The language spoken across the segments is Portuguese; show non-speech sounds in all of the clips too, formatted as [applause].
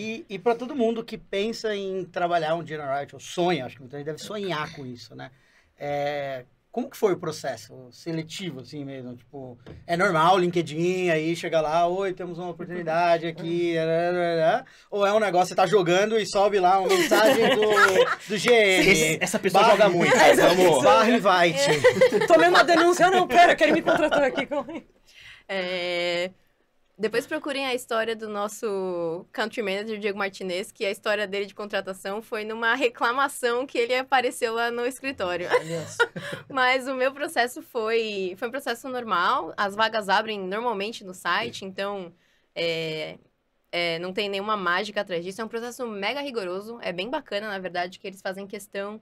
E, e para todo mundo que pensa em trabalhar um generalite, ou sonha, acho que muita gente deve sonhar com isso, né? É, como que foi o processo seletivo, assim mesmo? Tipo, é normal LinkedIn, aí chega lá, oi, temos uma oportunidade aqui, [laughs] né, né, né, ou é um negócio, você tá jogando e sobe lá uma mensagem do, do GM. essa pessoa barra, joga muito, essa amor. Barra invite. É. Tomei uma denúncia, ah, não, pera, querem me contratar aqui. É... Depois procurem a história do nosso country manager, Diego Martinez, que a história dele de contratação foi numa reclamação que ele apareceu lá no escritório. [laughs] Mas o meu processo foi, foi um processo normal. As vagas abrem normalmente no site, então é, é, não tem nenhuma mágica atrás disso. É um processo mega rigoroso, é bem bacana, na verdade, que eles fazem questão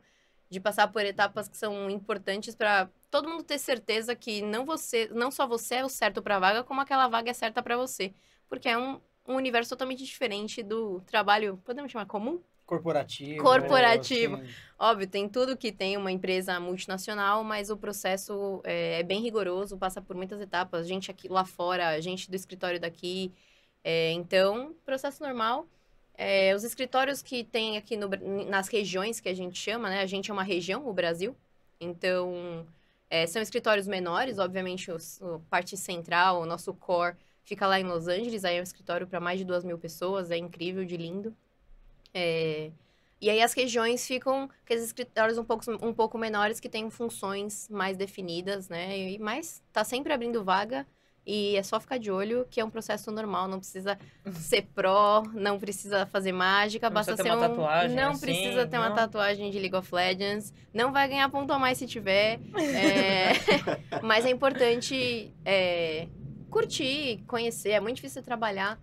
de passar por etapas que são importantes para todo mundo ter certeza que não você, não só você é o certo para a vaga, como aquela vaga é certa para você, porque é um, um, universo totalmente diferente do trabalho, podemos chamar comum? Corporativo. Corporativo. Né, assim. Óbvio, tem tudo que tem uma empresa multinacional, mas o processo é, é bem rigoroso, passa por muitas etapas. Gente aqui lá fora, gente do escritório daqui. É, então, processo normal. É, os escritórios que tem aqui no, nas regiões que a gente chama, né? A gente é uma região, o Brasil. Então, é, são escritórios menores, obviamente, a parte central, o nosso core, fica lá em Los Angeles. Aí é um escritório para mais de duas mil pessoas, é incrível, de lindo. É, e aí as regiões ficam com escritórios um pouco, um pouco menores que têm funções mais definidas, né? E, mas está sempre abrindo vaga e é só ficar de olho, que é um processo normal, não precisa uhum. ser pró, não precisa fazer mágica, não basta ser um... tatuagem, não assim, precisa ter não. uma tatuagem de League of Legends, não vai ganhar ponto a mais se tiver, é... [laughs] mas é importante é... curtir, conhecer, é muito difícil trabalhar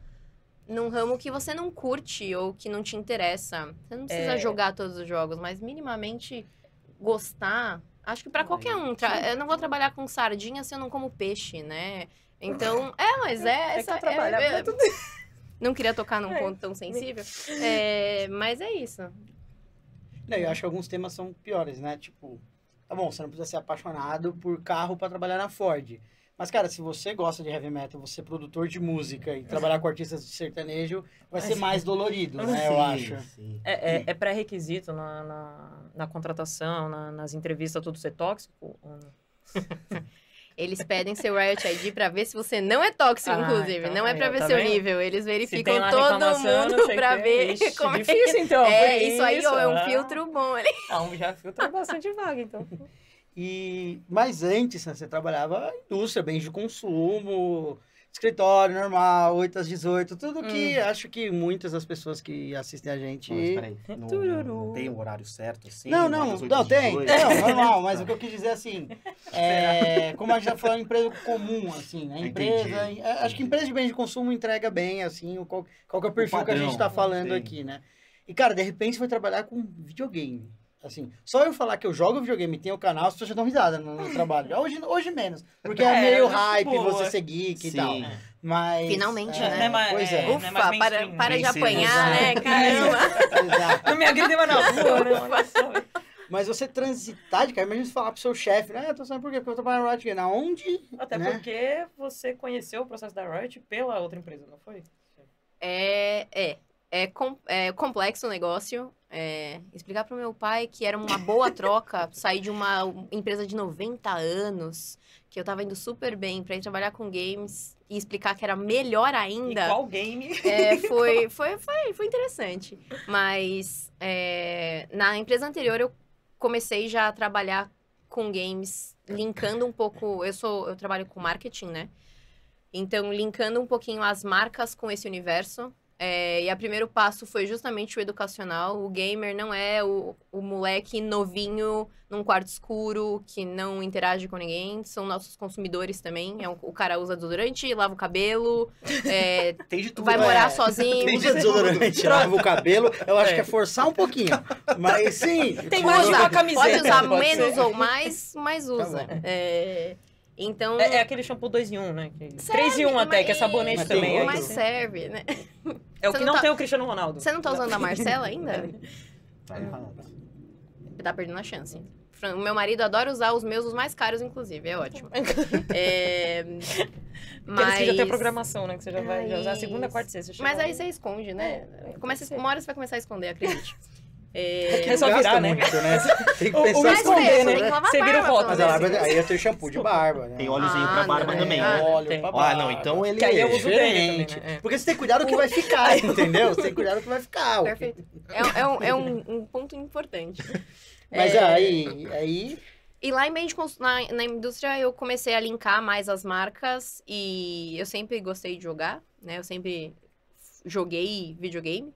num ramo que você não curte ou que não te interessa. Você não precisa é... jogar todos os jogos, mas minimamente gostar Acho que para qualquer um. Tra... Eu não vou trabalhar com sardinha se eu não como peixe, né? Então, é, mas é. é essa, que é, é, é, tudo. Não queria tocar num ponto tão sensível. mas é isso. Não, eu acho que alguns temas são piores, né? Tipo, Tá bom, você não precisa ser apaixonado por carro para trabalhar na Ford. Mas, cara, se você gosta de heavy metal, você é produtor de música e trabalhar com artistas de sertanejo, vai ser mais dolorido, né? Sim, eu acho. Sim. É, é, é pré-requisito na, na, na, contratação, na, nas entrevistas, tudo ser tóxico? [laughs] Eles pedem seu Riot ID para ver se você não é tóxico, ah, inclusive. Então, não é, é para tá ver tá seu nível. Eles verificam todo mundo para ver Ixi, como difícil, é que... Então, é, isso, isso aí é um ah. filtro bom ali. É um já filtra bastante vaga, então. [laughs] E, mas antes, né, você trabalhava na indústria, bens de consumo, escritório normal, 8 às 18, tudo hum. que acho que muitas das pessoas que assistem a gente. Mas peraí, não, não tem um horário certo assim? Não, não, não tem. Não, é normal, mas tá. o que eu quis dizer é assim, [laughs] é, como a gente é tá uma empresa comum, assim, né? Empresa. Entendi. É, acho que empresa de bens de consumo entrega bem, assim, qual qual, que é o perfil o padrão, que a gente está falando aqui, né? E, cara, de repente foi trabalhar com videogame. Assim, só eu falar que eu jogo videogame e tenho o canal, as pessoas já dão risada no, meu trabalho. [laughs] Hoje, hoje menos. Porque é, é meio hype boa. você ser geek e tal. Mas. Finalmente, é, né? É Mas, pois é. é. é Ufa, para, para, para de apanhar, né? Caramba. [laughs] Exato. Não me agrediu, não. Pô, Mas você transitar de cara, imagina você falar pro seu chefe, né? Eu tô sabendo por quê, porque eu trabalho na Riot Game. Aonde? Até né? porque você conheceu o processo da Riot pela outra empresa, não foi? É, é. É, com, é complexo o negócio. É, explicar o meu pai que era uma boa troca sair de uma empresa de 90 anos, que eu tava indo super bem para ir trabalhar com games e explicar que era melhor ainda. E qual game? É, [laughs] foi, foi, foi, foi interessante. Mas é, na empresa anterior eu comecei já a trabalhar com games, linkando um pouco. Eu sou, eu trabalho com marketing, né? Então, linkando um pouquinho as marcas com esse universo, é, e o primeiro passo foi justamente o educacional. O gamer não é o, o moleque novinho num quarto escuro que não interage com ninguém. São nossos consumidores também. É um, o cara usa desodorante, lava o cabelo. É, [laughs] Tem de tudo. Vai né? morar é. [laughs] sozinho. Tem de desodorante, lava o cabelo. Eu acho é. que é forçar um pouquinho. Mas sim. Tem mais uma camiseta. Pode usar pode menos ser. ou mais, mas tá usa. Tá então. É, é aquele shampoo 2 em 1, um, né? 3 em 1 um até, que é sabonete mas também. É mas, é serve, né? É o Você que não, tá... tem o Cristiano Ronaldo. Você não tá usando a Marcela ainda? [laughs] Tá Tá perdendo a chance. O meu marido adora usar os meus, os mais caros, inclusive. É ótimo. [laughs] é... Mas... Aqueles que já tem programação, né? Que você já vai é usar a segunda, quarta e sexta. Mas aí você esconde, né? É, Começa, uma hora você vai começar a esconder, acredite. [laughs] É, é só virar, né? Muito, né? [laughs] Tem que pensar o, o esconder, assim, né? Você vira o rótulo. Mas barba, né? aí eu tenho shampoo de barba, né? Tem óleozinho ah, pra barba também. Né? Óleo tem. pra barba. Ah, não, então ele que aí eu é uso diferente. Também, né? né? Porque você tem cuidado o que vai ficar, [laughs] entendeu? Você tem cuidado que vai ficar. Perfeito. É, é, um, é um, um ponto importante. [laughs] Mas é... aí, aí... E lá em bem de na, na indústria eu comecei a linkar mais as marcas e eu sempre gostei de jogar, né? Eu sempre joguei videogame.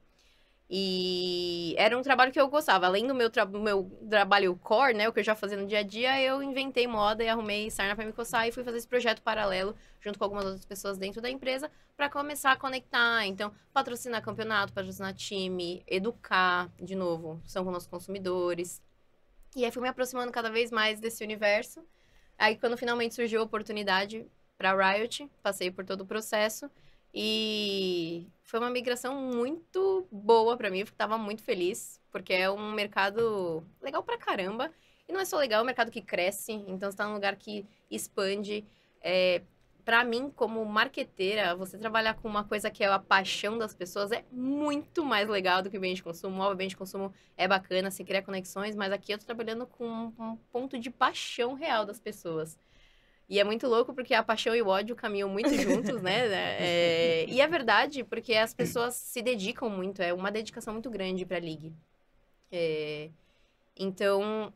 E era um trabalho que eu gostava. Além do meu, tra meu trabalho core, né? O que eu já fazia no dia a dia, eu inventei moda e arrumei sarna para me coçar e fui fazer esse projeto paralelo junto com algumas outras pessoas dentro da empresa para começar a conectar. Então, patrocinar campeonato, patrocinar time, educar, de novo, são com nossos consumidores. E aí fui me aproximando cada vez mais desse universo. Aí, quando finalmente surgiu a oportunidade para Riot, passei por todo o processo. E foi uma migração muito boa para mim, eu tava muito feliz, porque é um mercado legal pra caramba. E não é só legal, é um mercado que cresce, então você tá num lugar que expande. É, para mim, como marqueteira, você trabalhar com uma coisa que é a paixão das pessoas é muito mais legal do que o bem de consumo. O bem de consumo é bacana, se cria conexões, mas aqui eu tô trabalhando com um ponto de paixão real das pessoas. E é muito louco porque a paixão e o ódio caminham muito [laughs] juntos, né? É, é, e é verdade, porque as pessoas se dedicam muito, é uma dedicação muito grande para a League. É, então,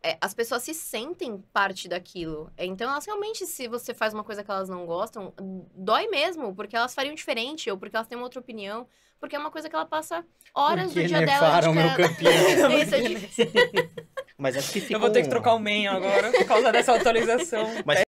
é, as pessoas se sentem parte daquilo. É, então, elas realmente, se você faz uma coisa que elas não gostam, dói mesmo, porque elas fariam diferente, ou porque elas têm uma outra opinião, porque é uma coisa que ela passa horas do dia dela. Porque de meu campeão. [laughs] É [laughs] Mas acho que ficou... Eu vou ter que trocar o main agora por causa dessa [laughs] atualização. Mas